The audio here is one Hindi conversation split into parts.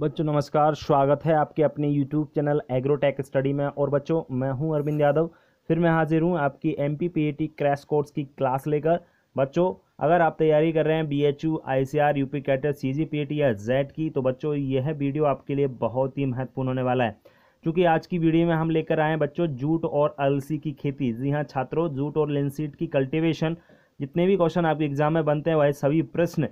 बच्चों नमस्कार स्वागत है आपके अपने यूट्यूब चैनल एग्रोटेक स्टडी में और बच्चों मैं हूं अरविंद यादव फिर मैं हाजिर हूं आपकी M P P A T crash course की क्लास लेकर बच्चों अगर आप तैयारी कर रहे हैं B H U I C R U P cater C G P A T या जेड की तो बच्चों यह वीडियो आपके लिए बहुत ही महत्वपूर्ण होने वाला है क्योंकि आज की वीडियो में हम लेकर आए हैं बच्चों जूट और अलसी की खेती जी हाँ छात्रों जूट और लेंसीड की कल्टिवेशन जितने भी क्वेश्चन आपके एग्जाम में बनते हैं वह सभी प्रश्न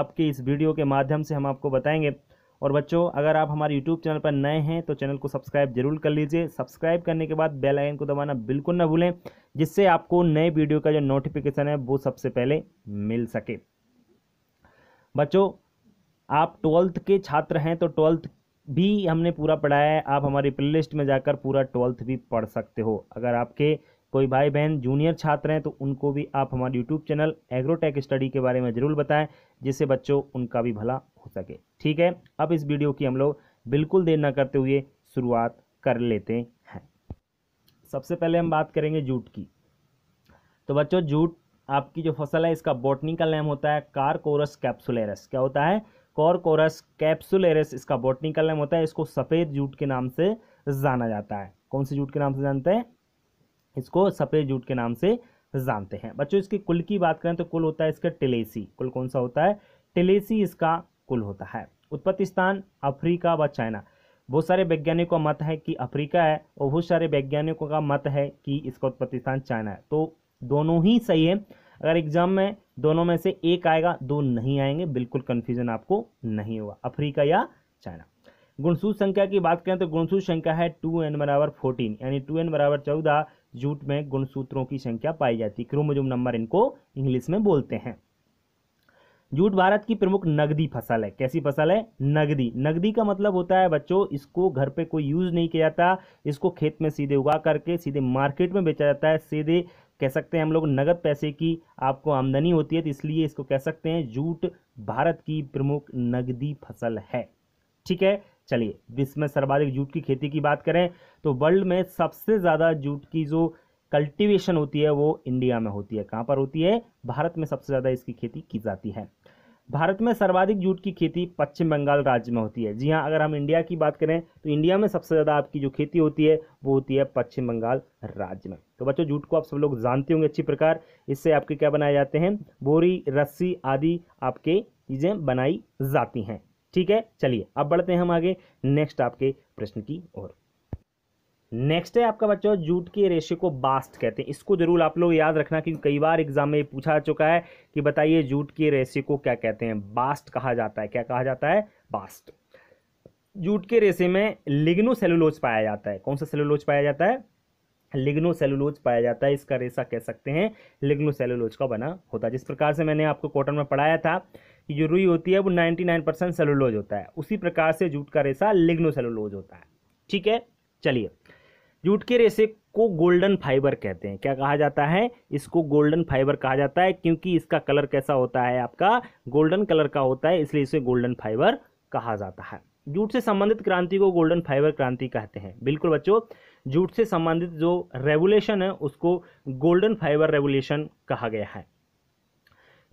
आपके इस वीडियो के माध्यम से हम आपको बताएंगे और बच्चों अगर आप हमारे यूट्यूब चैनल पर नए हैं तो चैनल को सब्सक्राइब जरूर कर लीजिए सब्सक्राइब करने के बाद बेल आइकन को दबाना बिल्कुल ना भूलें जिससे आपको नए वीडियो का जो नोटिफिकेशन है वो सबसे पहले मिल सके बच्चों आप ट्वेल्थ के छात्र हैं तो ट्वेल्थ भी हमने पूरा पढ़ाया है आप हमारी प्ले लिस्ट में जाकर पूरा ट्वेल्थ भी पढ़ सकते हो अगर आपके कोई भाई बहन जूनियर छात्र हैं तो उनको भी आप हमारे यूट्यूब चैनल एग्रोटेक स्टडी के बारे में ज़रूर बताएं जिससे बच्चों उनका भी भला हो सके ठीक है अब इस वीडियो की हम लोग बिल्कुल देर ना करते हुए शुरुआत कर लेते हैं सबसे पहले हम बात करेंगे जूट की तो बच्चों जूट आपकी जो फसल है इसका का नेम होता है कारकोरस कैप्सुलरस क्या होता है कॉरकोरस कैप्सुलरस इसका का नेम होता है इसको सफ़ेद जूट के नाम से जाना जाता है कौन से जूट के नाम से जानते हैं इसको सफ़ेद जूट के नाम से जानते हैं बच्चों इसके कुल की बात करें तो कुल होता है इसका टिलेसी कुल कौन सा होता है टिलेसी इसका कुल होता है उत्पत्ति स्थान अफ्रीका व चाइना बहुत सारे वैज्ञानिकों का मत है कि अफ्रीका है और बहुत सारे वैज्ञानिकों का मत है कि इसका उत्पत्ति स्थान चाइना है तो दोनों ही सही है अगर एग्जाम में दोनों में से एक आएगा दो नहीं आएंगे बिल्कुल कन्फ्यूजन आपको नहीं होगा अफ्रीका या चाइना गुणसूत्र संख्या की बात करें तो गुणसूत्र संख्या है टू एन बराबर फोर्टीन यानी टू एन बराबर चौदह जूट में गुणसूत्रों की संख्या पाई जाती है क्रोमोजोम नंबर इनको इंग्लिश में बोलते हैं जूट भारत की प्रमुख नगदी फसल है कैसी फसल है नगदी नगदी का मतलब होता है बच्चों इसको घर पे कोई यूज़ नहीं किया जाता इसको खेत में सीधे उगा करके सीधे मार्केट में बेचा जाता है सीधे कह सकते हैं हम लोग नगद पैसे की आपको आमदनी होती है तो इसलिए इसको कह सकते हैं जूट भारत की प्रमुख नगदी फसल है ठीक है चलिए विश्व में सर्वाधिक जूट की खेती की बात करें तो वर्ल्ड में सबसे ज़्यादा जूट की जो कल्टीवेशन होती है वो इंडिया में होती है कहाँ पर होती है भारत में सबसे ज़्यादा इसकी खेती की जाती है भारत में सर्वाधिक जूट की खेती पश्चिम बंगाल राज्य में होती है जी हाँ अगर हम इंडिया की बात करें तो इंडिया में सबसे ज़्यादा आपकी जो खेती होती है वो होती है पश्चिम बंगाल राज्य में तो बच्चों जूट को आप सब लोग जानते होंगे अच्छी प्रकार इससे आपके क्या बनाए जाते हैं बोरी रस्सी आदि आपके चीज़ें बनाई जाती हैं ठीक है चलिए अब बढ़ते हैं हम आगे नेक्स्ट आपके प्रश्न की ओर नेक्स्ट है आपका बच्चों जूट के रेशे को बास्ट कहते हैं इसको जरूर आप लोग याद रखना क्योंकि कई बार एग्जाम में पूछा चुका है कि बताइए जूट के रेशे को क्या कहते हैं बास्ट कहा जाता है क्या कहा जाता है बास्ट जूट के रेशे में लिग्नो सेलुलोज पाया जाता है कौन सा सेलुलोज पाया जाता है लिग्नो सेलुलोज पाया जाता है इसका रेशा कह सकते हैं लिग्नो सेलुलोज का बना होता है जिस प्रकार से मैंने आपको कॉटन में पढ़ाया था की जो रुई होती है वो 99 परसेंट सेलुलोज होता है उसी प्रकार से जूट का रेशा लिग्नो सेलुलोज होता है ठीक है चलिए जूट के रेशे को गोल्डन फाइबर कहते हैं क्या कहा जाता है इसको गोल्डन फाइबर कहा जाता है क्योंकि इसका कलर कैसा होता है आपका गोल्डन कलर का होता है इसलिए इसे गोल्डन फाइबर कहा जाता है जूट से संबंधित क्रांति को गोल्डन फाइबर क्रांति कहते हैं बिल्कुल बच्चों जूट से संबंधित जो रेगुलेशन है उसको गोल्डन फाइबर रेगुलेशन कहा गया है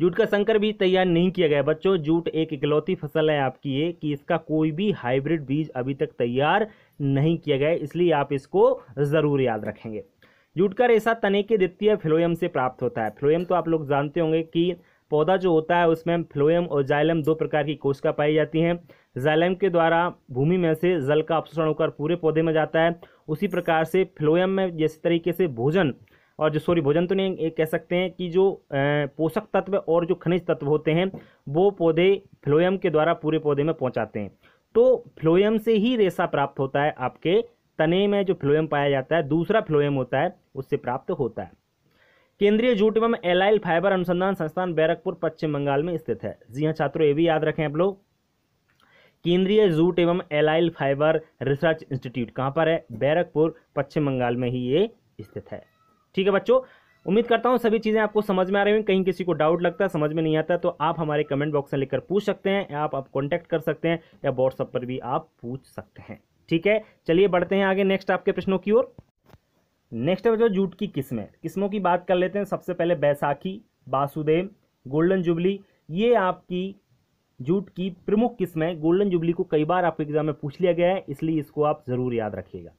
जूट का संकर बीज तैयार नहीं किया गया बच्चों जूट एक इकलौती फसल है आपकी ये कि इसका कोई भी हाइब्रिड बीज अभी तक तैयार नहीं किया गया इसलिए आप इसको ज़रूर याद रखेंगे जूट का रेशा तने के द्वितीय फ्लोयम से प्राप्त होता है फ्लोयम तो आप लोग जानते होंगे कि पौधा जो होता है उसमें फ्लोयम और जाइलम दो प्रकार की कोशिका पाई जाती हैं जाइलम के द्वारा भूमि में से जल का अपसरण होकर पूरे पौधे में जाता है उसी प्रकार से फ्लोयम में जिस तरीके से भोजन और जो सॉरी भोजन तो नहीं कह सकते हैं कि जो पोषक तत्व और जो खनिज तत्व होते हैं वो पौधे फ्लोएम के द्वारा पूरे पौधे में पहुँचाते हैं तो फ्लोएम से ही रेशा प्राप्त होता है आपके तने में जो फ्लोएम पाया जाता है दूसरा फ्लोएम होता है उससे प्राप्त होता है केंद्रीय जूट एवं एलाइल फाइबर अनुसंधान संस्थान बैरकपुर पश्चिम बंगाल में स्थित है जी हाँ छात्रों ये भी याद रखें आप लोग केंद्रीय जूट एवं एलाइल फाइबर रिसर्च इंस्टीट्यूट कहाँ पर है बैरकपुर पश्चिम बंगाल में ही ये स्थित है ठीक है बच्चों उम्मीद करता हूँ सभी चीज़ें आपको समझ में आ रही हैं कहीं किसी को डाउट लगता है समझ में नहीं आता तो आप हमारे कमेंट बॉक्स में लिखकर पूछ सकते हैं या आप, कॉन्टैक्ट कर सकते हैं या व्हाट्सअप पर भी आप पूछ सकते हैं ठीक है चलिए बढ़ते हैं आगे नेक्स्ट आपके प्रश्नों की ओर नेक्स्ट है बच्चों जूट की किस्में किस्मों की बात कर लेते हैं सबसे पहले बैसाखी वासुदेव गोल्डन जुबली ये आपकी जूट की प्रमुख किस्म है गोल्डन जुबली को कई बार आपके एग्जाम में पूछ लिया गया है इसलिए इसको आप ज़रूर याद रखिएगा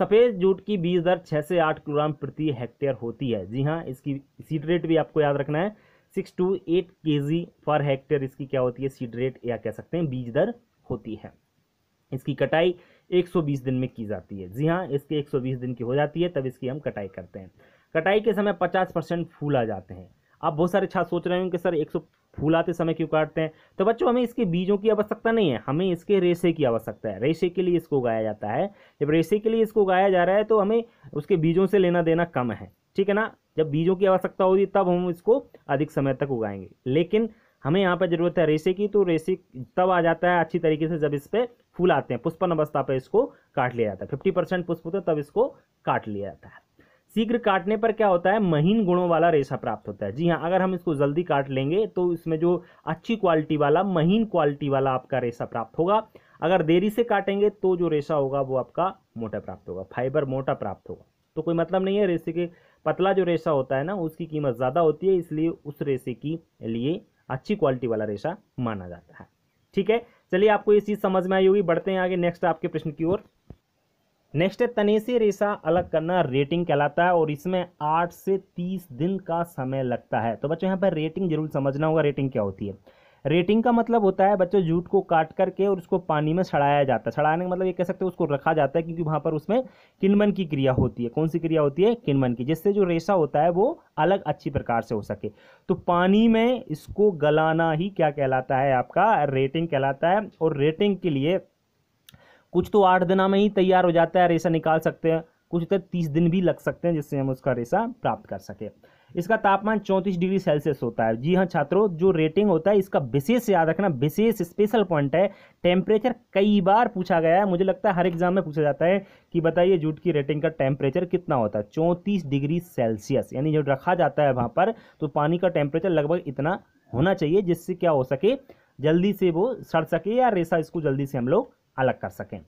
सफ़ेद जूट की बीज दर छः से आठ किलोग्राम प्रति हेक्टेयर होती है जी हाँ इसकी सीड रेट भी आपको याद रखना है सिक्स टू एट के जी पर हेक्टेयर इसकी क्या होती है सीड रेट या कह सकते हैं बीज दर होती है इसकी कटाई 120 दिन में की जाती है जी हाँ इसके 120 दिन की हो जाती है तब इसकी हम कटाई करते हैं कटाई के समय 50 परसेंट फूल आ जाते हैं आप बहुत सारे छात्र सोच रहे होंगे कि सर फूल आते समय क्यों काटते हैं तो बच्चों हमें इसके बीजों की आवश्यकता नहीं है हमें इसके रेशे की आवश्यकता है रेशे के लिए इसको उगाया जाता है जब रेशे के लिए इसको उगाया जा रहा है तो हमें उसके बीजों से लेना देना कम है ठीक है ना जब बीजों की आवश्यकता होगी तब हम इसको अधिक समय तक उगाएंगे लेकिन हमें यहाँ पर ज़रूरत है रेशे की तो रेशे तब आ जाता है अच्छी तरीके से जब इस पर फूल आते हैं पुष्पन अवस्था पर इसको काट लिया जाता है फिफ्टी परसेंट पुष्प होते तब इसको काट लिया जाता है शीघ्र काटने पर क्या होता है महीन गुणों वाला रेशा प्राप्त होता है जी हाँ अगर हम इसको जल्दी काट लेंगे तो इसमें जो अच्छी क्वालिटी वाला महीन क्वालिटी वाला आपका रेशा प्राप्त होगा अगर देरी से काटेंगे तो जो रेशा होगा वो आपका मोटा प्राप्त होगा फाइबर मोटा प्राप्त होगा तो कोई मतलब नहीं है रेशे के पतला जो रेशा होता है ना उसकी कीमत ज़्यादा होती है इसलिए उस रेशे की लिए अच्छी क्वालिटी वाला रेशा माना जाता है ठीक है चलिए आपको ये चीज़ समझ में आई होगी बढ़ते हैं आगे नेक्स्ट आपके प्रश्न की ओर नेक्स्ट है तनेसी रेशा अलग करना रेटिंग कहलाता है और इसमें आठ से तीस दिन का समय लगता है तो बच्चों यहाँ पर रेटिंग जरूर समझना होगा रेटिंग क्या होती है रेटिंग का मतलब होता है बच्चों जूट को काट करके और उसको पानी में सड़ाया जाता है सड़ाने का मतलब ये कह सकते हैं उसको रखा जाता है क्योंकि वहाँ पर उसमें किनमन की क्रिया होती है कौन सी क्रिया होती है किनमन की जिससे जो रेशा होता है वो अलग अच्छी प्रकार से हो सके तो पानी में इसको गलाना ही क्या कहलाता है आपका रेटिंग कहलाता है और रेटिंग के लिए कुछ तो आठ दिना में ही तैयार हो जाता है रेशा निकाल सकते हैं कुछ तो तीस दिन भी लग सकते हैं जिससे हम उसका रेशा प्राप्त कर सकें इसका तापमान चौंतीस डिग्री सेल्सियस होता है जी हाँ छात्रों जो रेटिंग होता है इसका विशेष याद रखना विशेष स्पेशल पॉइंट है टेम्परेचर कई बार पूछा गया है मुझे लगता है हर एग्जाम में पूछा जाता है कि बताइए जूट की रेटिंग का टेम्परेचर कितना होता है चौंतीस डिग्री सेल्सियस यानी जब रखा जाता है वहाँ पर तो पानी का टेम्परेचर लगभग इतना होना चाहिए जिससे क्या हो सके जल्दी से वो सड़ सके या रेसा इसको जल्दी से हम लोग अलग कर सकें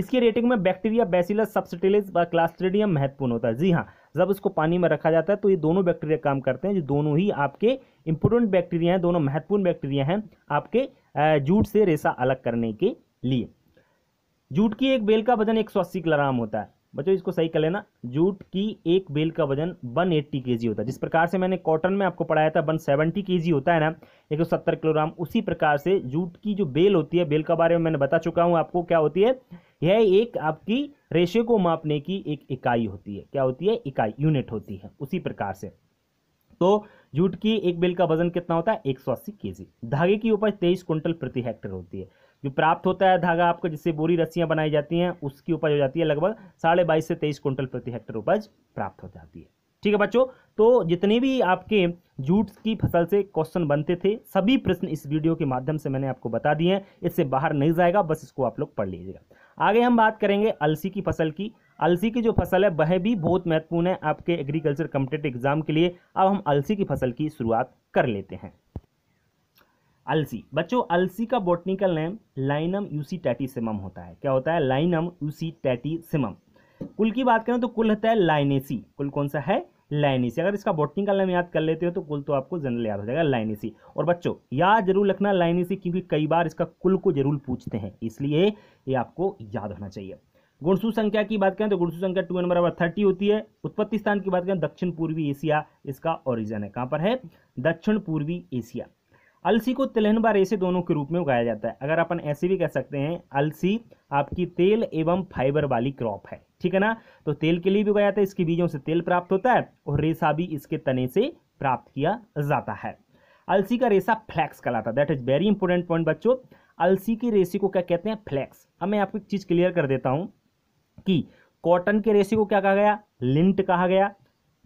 इसकी रेटिंग में बैक्टीरिया बैसिलस सबस्टिलिस व क्लास्ट्रीडियम महत्वपूर्ण होता है जी हाँ जब इसको पानी में रखा जाता है तो ये दोनों बैक्टीरिया काम करते हैं जो दोनों ही आपके इंपोर्टेंट बैक्टीरिया हैं दोनों महत्वपूर्ण बैक्टीरिया हैं आपके जूट से रेशा अलग करने के लिए जूट की एक बेल का वजन अस्सी किलोग्राम होता है बच्चों इसको सही कर लेना जूट की एक बेल का वजन 180 एट्टी के होता है जिस प्रकार से मैंने कॉटन में आपको पढ़ाया था 170 सेवेंटी के होता है ना एक सौ सत्तर किलोग्राम उसी प्रकार से जूट की जो बेल होती है बेल के बारे में मैंने बता चुका हूँ आपको क्या होती है यह एक आपकी रेशे को मापने की एक इकाई होती है क्या होती है इकाई यूनिट होती है उसी प्रकार से तो जूट की एक बेल का वजन कितना होता है एक सौ धागे की उपज तेईस क्विंटल प्रति हेक्टर होती है जो प्राप्त होता है धागा आपको जिससे बोरी रस्सियाँ बनाई जाती हैं उसकी उपज हो जाती है लगभग साढ़े बाईस से तेईस क्विंटल प्रति हेक्टर उपज प्राप्त हो जाती है ठीक है बच्चों तो जितने भी आपके जूट की फसल से क्वेश्चन बनते थे सभी प्रश्न इस वीडियो के माध्यम से मैंने आपको बता दिए हैं इससे बाहर नहीं जाएगा बस इसको आप लोग पढ़ लीजिएगा आगे हम बात करेंगे अलसी की फसल की अलसी की जो फसल है वह भी बहुत महत्वपूर्ण है आपके एग्रीकल्चर कम्पिटेटिव एग्जाम के लिए अब हम अलसी की फसल की शुरुआत कर लेते हैं अलसी बच्चों अलसी का बोटनिकल नेम लाइनम यूसी सिमम होता है क्या होता है लाइनम यूसी सिमम कुल की बात करें तो कुल होता है लाइनेसी कुल कौन सा है लाइनेसी अगर इसका बोटनिकल नेम याद कर लेते हो तो कुल तो आपको जनरल याद हो जाएगा लाइनेसी और बच्चों याद जरूर रखना लाइनेसी क्योंकि कई बार इसका कुल को जरूर पूछते हैं इसलिए ये आपको याद होना चाहिए गुणसु संख्या की बात करें तो गुणसु संख्या टू नंबर बराबर थर्टी होती है उत्पत्ति स्थान की बात करें दक्षिण पूर्वी एशिया इसका ओरिजन है कहाँ पर है दक्षिण पूर्वी एशिया अलसी को तिलहन बार रेसे दोनों के रूप में उगाया जाता है अगर अपन ऐसे भी कह सकते हैं अलसी आपकी तेल एवं फाइबर वाली क्रॉप है ठीक है ना तो तेल के लिए भी उगाया जाता है इसके बीजों से तेल प्राप्त होता है और रेसा भी इसके तने से प्राप्त किया जाता है अलसी का रेसा फ्लैक्स कहलाता है that is very important point बच्चों अलसी के रेसे को क्या कहते हैं फ्लैक्स अब मैं आपको एक चीज़ क्लियर कर देता हूँ कि कॉटन के रेसे को क्या कहा गया लिंट कहा गया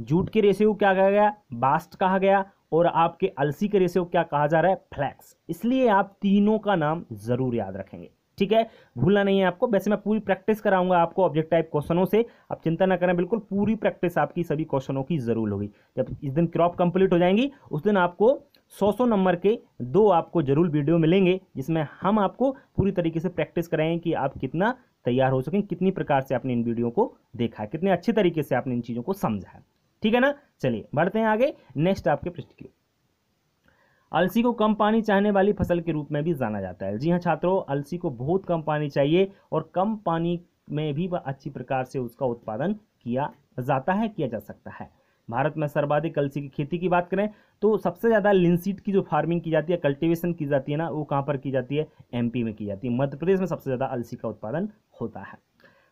जूट के रेसे को क्या कहा गया बास्ट कहा गया और आपके अलसी के रेशे को क्या कहा जा रहा है फ्लैक्स इसलिए आप तीनों का नाम ज़रूर याद रखेंगे ठीक है भूलना नहीं है आपको वैसे मैं पूरी प्रैक्टिस कराऊंगा आपको ऑब्जेक्ट टाइप क्वेश्चनों से आप चिंता ना करें बिल्कुल पूरी प्रैक्टिस आपकी सभी क्वेश्चनों की जरूर होगी जब इस दिन क्रॉप कंप्लीट हो जाएंगी उस दिन आपको सौ सौ नंबर के दो आपको जरूर वीडियो मिलेंगे जिसमें हम आपको पूरी तरीके से प्रैक्टिस कराएंगे कि आप कितना तैयार हो सकें कितनी प्रकार से आपने इन वीडियो को देखा है कितने अच्छे तरीके से आपने इन चीज़ों को समझा है ठीक है ना चलिए बढ़ते हैं आगे नेक्स्ट आपके पृष्ठ की अलसी को कम पानी चाहने वाली फसल के रूप में भी जाना जाता है जी हाँ छात्रों अलसी को बहुत कम पानी चाहिए और कम पानी में भी अच्छी प्रकार से उसका उत्पादन किया जाता है किया जा सकता है भारत में सर्वाधिक अलसी की खेती की बात करें तो सबसे ज़्यादा लिनसीड की जो फार्मिंग की जाती है कल्टीवेशन की जाती है ना वो कहाँ पर की जाती है एमपी में की जाती है मध्य प्रदेश में सबसे ज़्यादा अलसी का उत्पादन होता है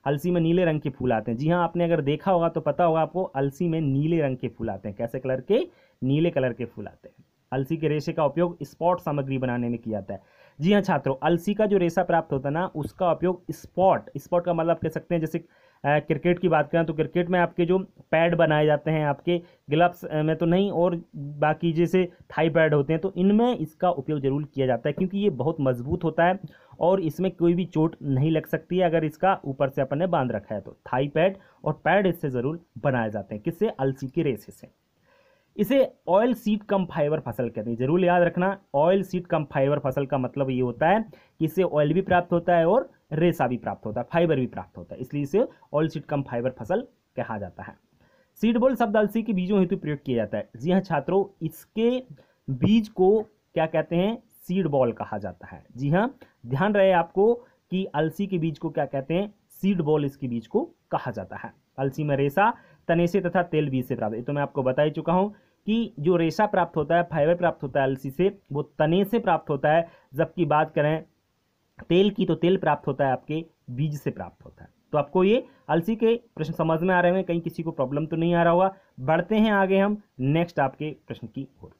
अलसी में नीले रंग के फूल आते हैं जी हाँ आपने अगर देखा होगा तो पता होगा आपको अलसी में नीले रंग के फूल आते हैं कैसे कलर के नीले कलर के फूल आते हैं अलसी के रेशे का उपयोग स्पॉट सामग्री बनाने में किया जाता है जी हाँ छात्रों अलसी का जो रेशा प्राप्त होता है ना उसका उपयोग स्पॉट स्पॉट का मतलब कह सकते हैं जैसे क्रिकेट की बात करें तो क्रिकेट में आपके जो पैड बनाए जाते हैं आपके ग्लव्स में तो नहीं और बाकी जैसे थाई पैड होते हैं तो इनमें इसका उपयोग ज़रूर किया जाता है क्योंकि ये बहुत मजबूत होता है और इसमें कोई भी चोट नहीं लग सकती है अगर इसका ऊपर से अपन ने बांध रखा है तो थाई पैड और पैड इससे ज़रूर बनाए जाते हैं किससे अलसी की रेसे से इसे ऑयल सीड कम फाइबर फसल कहते हैं जरूर याद रखना ऑयल सीड कम फाइबर फसल का मतलब ये होता है कि इससे ऑयल भी प्राप्त होता है और रेसा भी प्राप्त होता है फाइबर भी प्राप्त होता है इसलिए इसे ऑयल सीड कम फाइबर फसल कहा जाता है सीड बोल शब्द अलसी के बीजों हेतु प्रयोग किया जाता है जी हाँ छात्रों इसके बीज को क्या कहते हैं सीड बॉल कहा जाता है जी हाँ ध्यान रहे आपको कि अलसी के बीज को क्या कहते हैं सीड बॉल इसके बीज को कहा जाता है अलसी में रेसा तनेसे तथा तेल बीज से प्राप्त तो मैं आपको बता ही चुका हूँ कि जो रेशा प्राप्त होता है फाइबर प्राप्त होता है अलसी से वो तने से प्राप्त होता है जबकि बात करें तेल की तो तेल प्राप्त होता है आपके बीज से प्राप्त होता है तो आपको ये अलसी के प्रश्न समझ में आ रहे हैं कहीं किसी को प्रॉब्लम तो नहीं आ रहा होगा बढ़ते हैं आगे हम नेक्स्ट आपके प्रश्न की ओर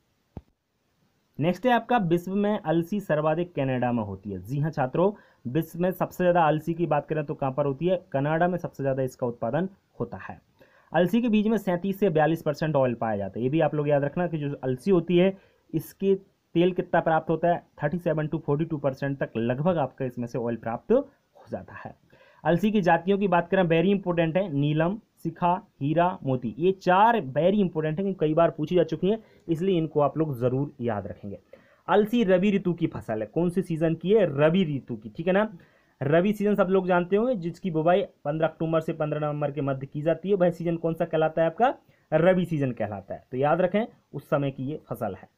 नेक्स्ट है आपका विश्व में अलसी सर्वाधिक कनाडा में होती है जी हाँ छात्रों विश्व में सबसे ज़्यादा अलसी की बात करें तो कहाँ पर होती है कनाडा में सबसे ज़्यादा इसका उत्पादन होता है अलसी के बीज में सैंतीस से बयालीस परसेंट ऑयल पाया जाता है ये भी आप लोग याद रखना कि जो अलसी होती है इसके तेल कितना प्राप्त होता है thirty seven to forty two percent तक लगभग आपका इसमें से ऑयल प्राप्त हो जाता है अलसी की जातियों की बात करें वेरी इंपॉर्टेंट है नीलम सिखा हीरा मोती ये चार वेरी इंपॉर्टेंट है कई बार पूछी जा चुकी हैं इसलिए इनको आप लोग ज़रूर याद रखेंगे अलसी रबी ऋतु की फसल है कौन सी सीजन की है रबी ऋतु की ठीक है ना रबी सीजन सब लोग जानते होंगे जिसकी बुवाई पंद्रह अक्टूबर से पंद्रह नवंबर के मध्य की जाती है वह सीजन कौन सा कहलाता है आपका रबी सीजन कहलाता है तो याद रखें उस समय की ये फसल है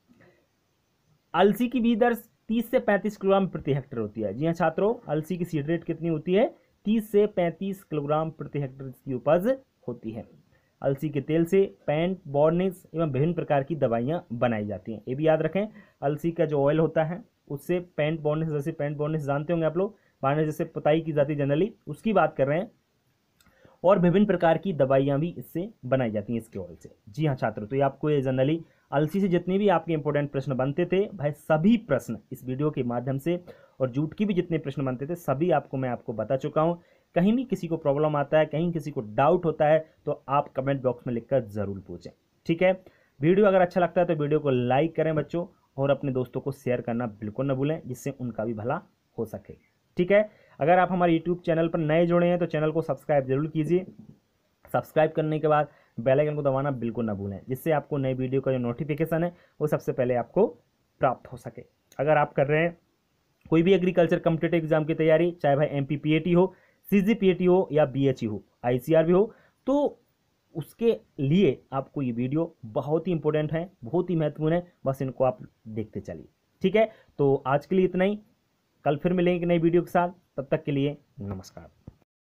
अलसी की बीज दर तीस से पैंतीस किलोग्राम प्रति हेक्टर होती है जी हाँ छात्रों अलसी की सीड रेट कितनी होती है तीस से पैंतीस किलोग्राम प्रति हेक्टर की उपज होती है अलसी के तेल से पैंट बॉर्निस एवं विभिन्न प्रकार की दवाइयाँ बनाई जाती हैं ये भी याद रखें अलसी का जो ऑयल होता है उससे पैंट बॉर्निस जैसे पैंट बॉर्निस जानते होंगे आप लोग माने जैसे पुताई की जाती है जनरली उसकी बात कर रहे हैं और विभिन्न प्रकार की दवाइयाँ भी इससे बनाई जाती हैं इसके ऑयल से जी हाँ छात्र तो ये आपको ये जनरली अलसी से जितने भी आपके इंपॉर्टेंट प्रश्न बनते थे भाई सभी प्रश्न इस वीडियो के माध्यम से और जूट की भी जितने प्रश्न बनते थे सभी आपको मैं आपको बता चुका हूँ कहीं भी किसी को प्रॉब्लम आता है कहीं किसी को डाउट होता है तो आप कमेंट बॉक्स में लिखकर ज़रूर पूछें ठीक है वीडियो अगर अच्छा लगता है तो वीडियो को लाइक करें बच्चों और अपने दोस्तों को शेयर करना बिल्कुल न भूलें जिससे उनका भी भला हो सके ठीक है अगर आप हमारे यूट्यूब चैनल पर नए जुड़े हैं तो चैनल को सब्सक्राइब जरूर कीजिए सब्सक्राइब करने के बाद बेल आइकन को दबाना बिल्कुल ना भूलें जिससे आपको नए वीडियो का जो नोटिफिकेशन है वो सबसे पहले आपको प्राप्त हो सके अगर आप कर रहे हैं कोई भी एग्रीकल्चर कम्पिटेटिव एग्जाम की तैयारी चाहे भाई एम पी हो सी हो या बी e हो आई भी हो तो उसके लिए आपको ये वीडियो बहुत ही इंपॉर्टेंट है बहुत ही महत्वपूर्ण है बस इनको आप देखते चलिए ठीक है तो आज के लिए इतना ही कल फिर मिलेंगे नई वीडियो के साथ तब तक के लिए नमस्कार